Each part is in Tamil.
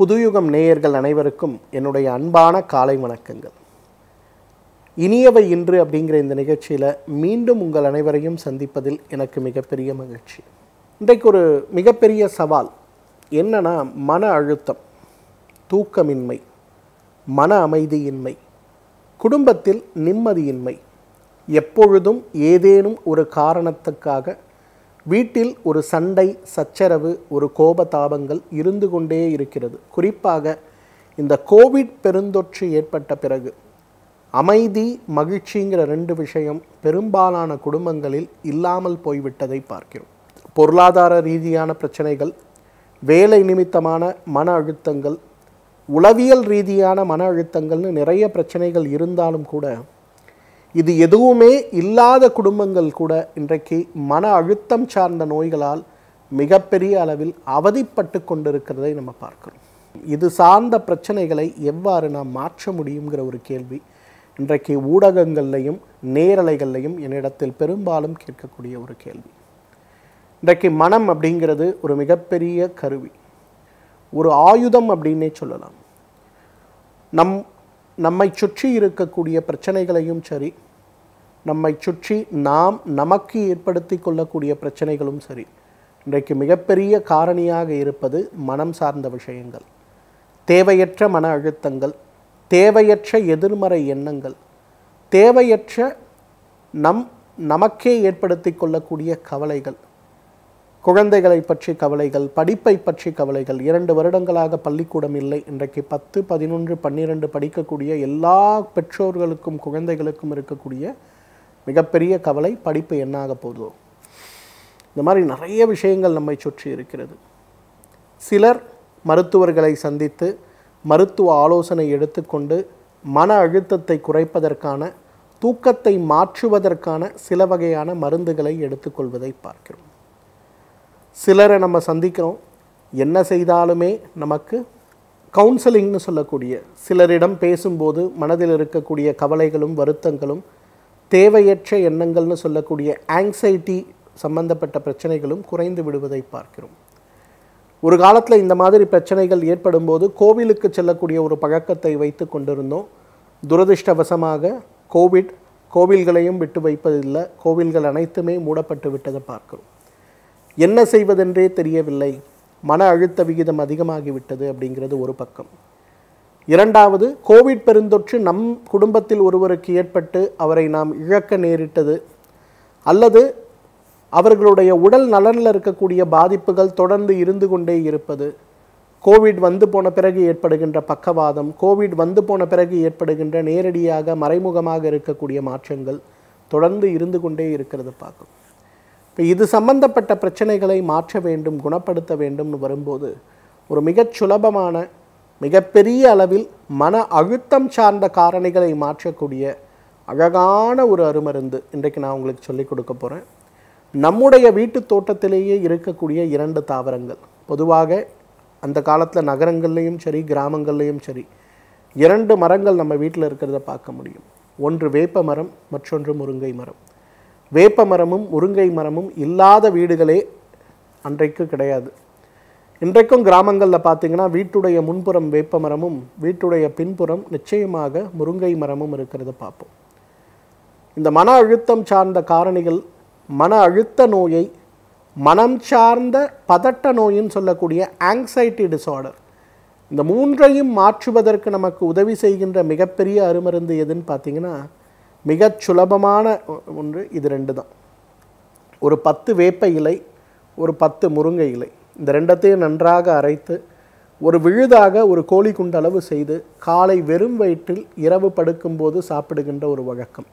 புதுயுகம் நேயர்கள் அனைவருக்கும் என்னுடைய அன்பான காலை வணக்கங்கள் இனியவை இன்று அப்படிங்கிற இந்த நிகழ்ச்சியில் மீண்டும் உங்கள் அனைவரையும் சந்திப்பதில் எனக்கு மிகப்பெரிய மகிழ்ச்சி இன்றைக்கு ஒரு மிகப்பெரிய சவால் என்னன்னா மன அழுத்தம் தூக்கமின்மை மன அமைதியின்மை குடும்பத்தில் நிம்மதியின்மை எப்பொழுதும் ஏதேனும் ஒரு காரணத்துக்காக வீட்டில் ஒரு சண்டை சச்சரவு ஒரு தாபங்கள் இருந்து கொண்டே இருக்கிறது குறிப்பாக இந்த கோவிட் பெருந்தொற்று ஏற்பட்ட பிறகு அமைதி மகிழ்ச்சிங்கிற ரெண்டு விஷயம் பெரும்பாலான குடும்பங்களில் இல்லாமல் போய்விட்டதை பார்க்கிறோம் பொருளாதார ரீதியான பிரச்சனைகள் வேலை நிமித்தமான மன அழுத்தங்கள் உளவியல் ரீதியான மன அழுத்தங்கள்னு நிறைய பிரச்சனைகள் இருந்தாலும் கூட இது எதுவுமே இல்லாத குடும்பங்கள் கூட இன்றைக்கு மன அழுத்தம் சார்ந்த நோய்களால் மிகப்பெரிய அளவில் அவதிப்பட்டு கொண்டிருக்கிறதை நம்ம பார்க்கிறோம் இது சார்ந்த பிரச்சனைகளை எவ்வாறு நாம் மாற்ற முடியுங்கிற ஒரு கேள்வி இன்றைக்கு ஊடகங்கள்லையும் நேரலைகள்லையும் என்னிடத்தில் பெரும்பாலும் கேட்கக்கூடிய ஒரு கேள்வி இன்றைக்கு மனம் அப்படிங்கிறது ஒரு மிகப்பெரிய கருவி ஒரு ஆயுதம் அப்படின்னே சொல்லலாம் நம் நம்மை சுற்றி இருக்கக்கூடிய பிரச்சனைகளையும் சரி நம்மை சுற்றி நாம் நமக்கு ஏற்படுத்தி கொள்ளக்கூடிய பிரச்சனைகளும் சரி இன்றைக்கு மிகப்பெரிய காரணியாக இருப்பது மனம் சார்ந்த விஷயங்கள் தேவையற்ற மன அழுத்தங்கள் தேவையற்ற எதிர்மறை எண்ணங்கள் தேவையற்ற நம் நமக்கே ஏற்படுத்தி கொள்ளக்கூடிய கவலைகள் குழந்தைகளை பற்றி கவலைகள் படிப்பை பற்றி கவலைகள் இரண்டு வருடங்களாக பள்ளிக்கூடம் இல்லை இன்றைக்கு பத்து பதினொன்று பன்னிரெண்டு படிக்கக்கூடிய எல்லா பெற்றோர்களுக்கும் குழந்தைகளுக்கும் இருக்கக்கூடிய மிகப்பெரிய கவலை படிப்பு என்னாக போகுதோ இந்த மாதிரி நிறைய விஷயங்கள் நம்மை சுற்றி இருக்கிறது சிலர் மருத்துவர்களை சந்தித்து மருத்துவ ஆலோசனை எடுத்துக்கொண்டு மன அழுத்தத்தை குறைப்பதற்கான தூக்கத்தை மாற்றுவதற்கான சில வகையான மருந்துகளை எடுத்துக்கொள்வதை பார்க்கிறோம் சிலரை நம்ம சந்திக்கிறோம் என்ன செய்தாலுமே நமக்கு கவுன்சிலிங்னு சொல்லக்கூடிய சிலரிடம் பேசும்போது மனதில் இருக்கக்கூடிய கவலைகளும் வருத்தங்களும் தேவையற்ற எண்ணங்கள்னு சொல்லக்கூடிய ஆங்ஸைட்டி சம்பந்தப்பட்ட பிரச்சனைகளும் குறைந்து விடுவதை பார்க்கிறோம் ஒரு காலத்தில் இந்த மாதிரி பிரச்சனைகள் ஏற்படும் போது கோவிலுக்கு செல்லக்கூடிய ஒரு பழக்கத்தை வைத்து கொண்டிருந்தோம் துரதிருஷ்டவசமாக கோவிட் கோவில்களையும் விட்டு வைப்பதில்லை கோவில்கள் அனைத்துமே மூடப்பட்டு விட்டதை பார்க்கிறோம் என்ன செய்வதென்றே தெரியவில்லை மன அழுத்த விகிதம் அதிகமாகிவிட்டது அப்படிங்கிறது ஒரு பக்கம் இரண்டாவது கோவிட் பெருந்தொற்று நம் குடும்பத்தில் ஒருவருக்கு ஏற்பட்டு அவரை நாம் இழக்க நேரிட்டது அல்லது அவர்களுடைய உடல் நலனில் இருக்கக்கூடிய பாதிப்புகள் தொடர்ந்து இருந்து கொண்டே இருப்பது கோவிட் வந்து போன பிறகு ஏற்படுகின்ற பக்கவாதம் கோவிட் வந்து போன பிறகு ஏற்படுகின்ற நேரடியாக மறைமுகமாக இருக்கக்கூடிய மாற்றங்கள் தொடர்ந்து இருந்து கொண்டே இருக்கிறது பார்க்கும் இப்போ இது சம்பந்தப்பட்ட பிரச்சனைகளை மாற்ற வேண்டும் குணப்படுத்த வேண்டும்னு வரும்போது ஒரு மிகச் சுலபமான மிகப்பெரிய அளவில் மன அழுத்தம் சார்ந்த காரணிகளை மாற்றக்கூடிய அழகான ஒரு அருமருந்து இன்றைக்கு நான் உங்களுக்கு சொல்லிக் கொடுக்க போகிறேன் நம்முடைய வீட்டு தோட்டத்திலேயே இருக்கக்கூடிய இரண்டு தாவரங்கள் பொதுவாக அந்த காலத்தில் நகரங்கள்லேயும் சரி கிராமங்கள்லேயும் சரி இரண்டு மரங்கள் நம்ம வீட்டில் இருக்கிறத பார்க்க முடியும் ஒன்று வேப்ப மரம் மற்றொன்று முருங்கை மரம் வேப்ப மரமும் முருங்கை மரமும் இல்லாத வீடுகளே அன்றைக்கு கிடையாது இன்றைக்கும் கிராமங்களில் பார்த்திங்கன்னா வீட்டுடைய முன்புறம் வேப்ப மரமும் வீட்டுடைய பின்புறம் நிச்சயமாக முருங்கை மரமும் இருக்கிறத பார்ப்போம் இந்த மன அழுத்தம் சார்ந்த காரணிகள் மன அழுத்த நோயை மனம் சார்ந்த பதட்ட நோயின்னு சொல்லக்கூடிய ஆங்ஸைட்டி டிசார்டர் இந்த மூன்றையும் மாற்றுவதற்கு நமக்கு உதவி செய்கின்ற மிகப்பெரிய அருமருந்து எதுன்னு பார்த்தீங்கன்னா மிகச் சுலபமான ஒன்று இது ரெண்டு தான் ஒரு பத்து வேப்ப இலை ஒரு பத்து முருங்கை இலை இந்த ரெண்டத்தையும் நன்றாக அரைத்து ஒரு விழுதாக ஒரு கோழி குண்டளவு செய்து காலை வெறும் வயிற்றில் இரவு படுக்கும்போது சாப்பிடுகின்ற ஒரு வழக்கம்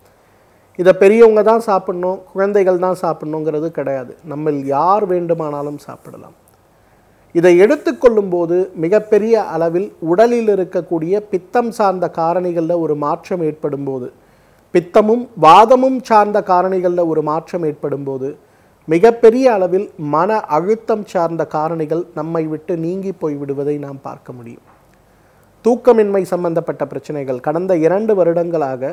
இதை பெரியவங்க தான் சாப்பிட்ணும் குழந்தைகள் தான் சாப்பிட்ணுங்கிறது கிடையாது நம்ம யார் வேண்டுமானாலும் சாப்பிடலாம் இதை எடுத்துக்கொள்ளும்போது மிகப்பெரிய அளவில் உடலில் இருக்கக்கூடிய பித்தம் சார்ந்த காரணிகளில் ஒரு மாற்றம் ஏற்படும் போது பித்தமும் வாதமும் சார்ந்த காரணிகளில் ஒரு மாற்றம் ஏற்படும் போது மிகப்பெரிய அளவில் மன அழுத்தம் சார்ந்த காரணிகள் நம்மை விட்டு நீங்கி போய்விடுவதை நாம் பார்க்க முடியும் தூக்கமின்மை சம்பந்தப்பட்ட பிரச்சனைகள் கடந்த இரண்டு வருடங்களாக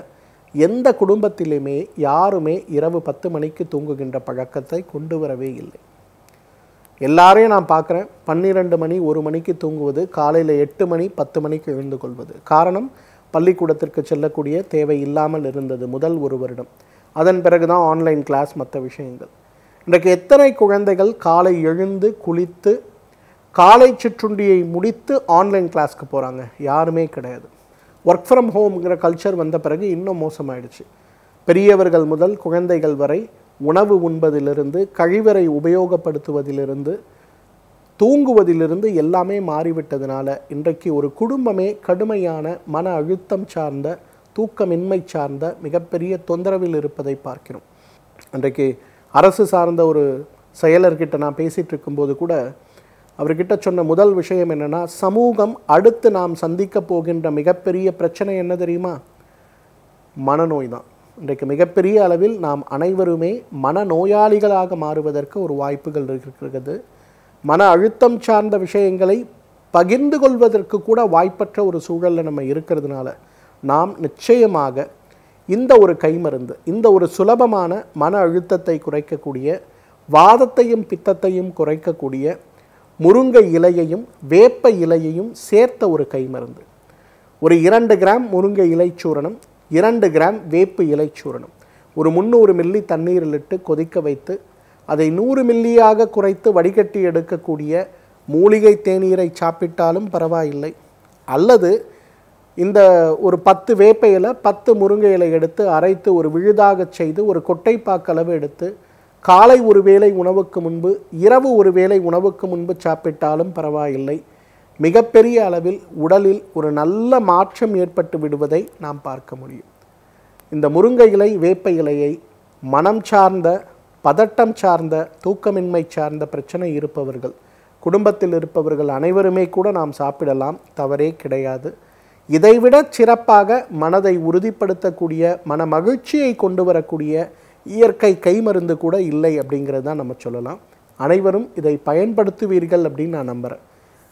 எந்த குடும்பத்திலுமே யாருமே இரவு பத்து மணிக்கு தூங்குகின்ற பழக்கத்தை கொண்டு வரவே இல்லை எல்லாரையும் நான் பார்க்குறேன் பன்னிரெண்டு மணி ஒரு மணிக்கு தூங்குவது காலையில் எட்டு மணி பத்து மணிக்கு எழுந்து கொள்வது காரணம் பள்ளிக்கூடத்திற்கு செல்லக்கூடிய தேவை இல்லாமல் இருந்தது முதல் ஒரு வருடம் அதன் பிறகு தான் ஆன்லைன் கிளாஸ் மற்ற விஷயங்கள் இன்றைக்கு எத்தனை குழந்தைகள் காலை எழுந்து குளித்து காலை சிற்றுண்டியை முடித்து ஆன்லைன் கிளாஸ்க்கு போகிறாங்க யாருமே கிடையாது ஒர்க் ஃப்ரம் ஹோம்ங்கிற கல்ச்சர் வந்த பிறகு இன்னும் மோசமாயிடுச்சு பெரியவர்கள் முதல் குழந்தைகள் வரை உணவு உண்பதிலிருந்து கழிவறை உபயோகப்படுத்துவதிலிருந்து தூங்குவதிலிருந்து எல்லாமே மாறிவிட்டதுனால இன்றைக்கு ஒரு குடும்பமே கடுமையான மன அழுத்தம் சார்ந்த தூக்கமின்மை சார்ந்த மிகப்பெரிய தொந்தரவில் இருப்பதை பார்க்கிறோம் இன்றைக்கு அரசு சார்ந்த ஒரு செயலர்கிட்ட நான் பேசிகிட்டு இருக்கும்போது கூட அவர்கிட்ட சொன்ன முதல் விஷயம் என்னென்னா சமூகம் அடுத்து நாம் சந்திக்க போகின்ற மிகப்பெரிய பிரச்சனை என்ன தெரியுமா மனநோய் தான் இன்றைக்கு மிகப்பெரிய அளவில் நாம் அனைவருமே மனநோயாளிகளாக மாறுவதற்கு ஒரு வாய்ப்புகள் இருக்கிறது மன அழுத்தம் சார்ந்த விஷயங்களை பகிர்ந்து கொள்வதற்கு கூட வாய்ப்பற்ற ஒரு சூழலில் நம்ம இருக்கிறதுனால நாம் நிச்சயமாக இந்த ஒரு கைமருந்து இந்த ஒரு சுலபமான மன அழுத்தத்தை குறைக்கக்கூடிய வாதத்தையும் பித்தத்தையும் குறைக்கக்கூடிய முருங்கை இலையையும் வேப்ப இலையையும் சேர்த்த ஒரு கைமருந்து ஒரு இரண்டு கிராம் முருங்கை இலை சூரணம் இரண்டு கிராம் வேப்பு சூரணம் ஒரு முந்நூறு மில்லி தண்ணீரில் இட்டு கொதிக்க வைத்து அதை நூறு மில்லியாக குறைத்து வடிகட்டி எடுக்கக்கூடிய மூலிகை தேநீரை சாப்பிட்டாலும் பரவாயில்லை அல்லது இந்த ஒரு பத்து வேப்ப இலை பத்து முருங்கை இலை எடுத்து அரைத்து ஒரு விழுதாக செய்து ஒரு கொட்டைப்பாக்களவு எடுத்து காலை ஒரு வேளை உணவுக்கு முன்பு இரவு ஒரு வேளை உணவுக்கு முன்பு சாப்பிட்டாலும் பரவாயில்லை மிகப்பெரிய அளவில் உடலில் ஒரு நல்ல மாற்றம் ஏற்பட்டு விடுவதை நாம் பார்க்க முடியும் இந்த முருங்கை இலை வேப்ப இலையை மனம் சார்ந்த பதட்டம் சார்ந்த தூக்கமின்மை சார்ந்த பிரச்சனை இருப்பவர்கள் குடும்பத்தில் இருப்பவர்கள் அனைவருமே கூட நாம் சாப்பிடலாம் தவறே கிடையாது இதைவிட சிறப்பாக மனதை உறுதிப்படுத்தக்கூடிய மன மகிழ்ச்சியை கொண்டு வரக்கூடிய இயற்கை கைமருந்து கூட இல்லை அப்படிங்கிறது தான் நம்ம சொல்லலாம் அனைவரும் இதை பயன்படுத்துவீர்கள் அப்படின்னு நான் நம்புகிறேன்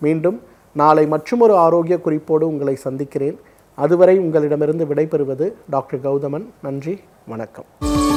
மீண்டும் நாளை மற்றொரு ஆரோக்கிய குறிப்போடு உங்களை சந்திக்கிறேன் அதுவரை உங்களிடமிருந்து விடைபெறுவது டாக்டர் கௌதமன் நன்றி வணக்கம்